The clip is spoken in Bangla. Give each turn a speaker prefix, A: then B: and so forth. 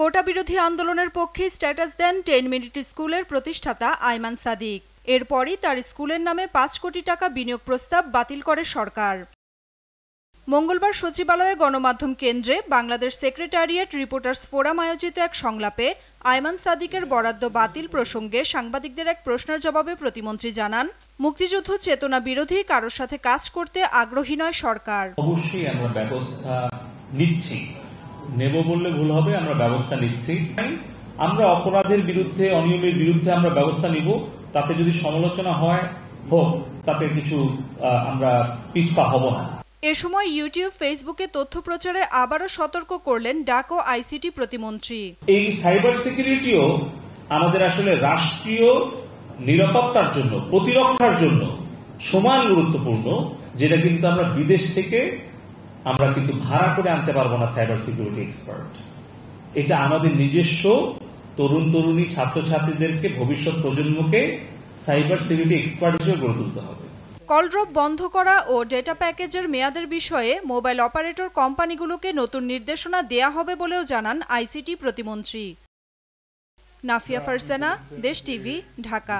A: কোটা বিরোধী আন্দোলনের পক্ষে স্ট্যাটাস দেন টেন মিনিট স্কুলের প্রতিষ্ঠাতা আইমান সাদিক এরপরই তার স্কুলের নামে পাঁচ কোটি টাকা বিনিয়োগ প্রস্তাব বাতিল করে সরকার মঙ্গলবার সচিবালয়ে গণমাধ্যম কেন্দ্রে বাংলাদেশ সেক্রেটারিয়েট রিপোর্টার্স ফোরাম আয়োজিত এক সংলাপে আয়মান সাদিকের বরাদ্দ বাতিল প্রসঙ্গে সাংবাদিকদের এক প্রশ্নের জবাবে প্রতিমন্ত্রী জানান মুক্তিযুদ্ধ চেতনা বিরোধী কারোর সাথে কাজ করতে আগ্রহী নয় সরকার
B: অবশ্যই আমরা ব্যবস্থা নিচ্ছি নেব বললে ভুল হবে আমরা ব্যবস্থা নিচ্ছি আমরা অপরাধের বিরুদ্ধে অনিয়মের বিরুদ্ধে আমরা ব্যবস্থা নিব তাতে যদি সমালোচনা হয় হোক তাতে কিছু আমরা পিছপা হব না
A: এ সময় ইউটিউব ফেসবুকে তথ্য প্রচারে আবারও সতর্ক করলেন ডাক ও আইসিটি প্রতিমন্ত্রী
B: এই সাইবার সিকিউরিটিও আমাদের আসলে রাষ্ট্রীয় নিরাপত্তার জন্য প্রতিরক্ষার জন্য সমান গুরুত্বপূর্ণ যেটা কিন্তু আমরা বিদেশ থেকে আমরা কিন্তু ভাড়া করে আনতে পারবো না সাইবার সিকিউরিটি এক্সপার্ট এটা আমাদের নিজস্ব তরুণ তরুণী ছাত্রছাত্রীদেরকে ভবিষ্যৎ প্রজন্মকে সাইবার সিকিউরিটি এক্সপার্ট হিসেবে গড়ে তুলতে হবে
A: কলড্রপ বন্ধ করা ও ডেটা প্যাকেজের মেয়াদের বিষয়ে মোবাইল অপারেটর কোম্পানিগুলোকে নতুন নির্দেশনা দেয়া হবে বলেও জানান আইসিটি প্রতিমন্ত্রী নাফিয়া ফারসানা দেশ টিভি ঢাকা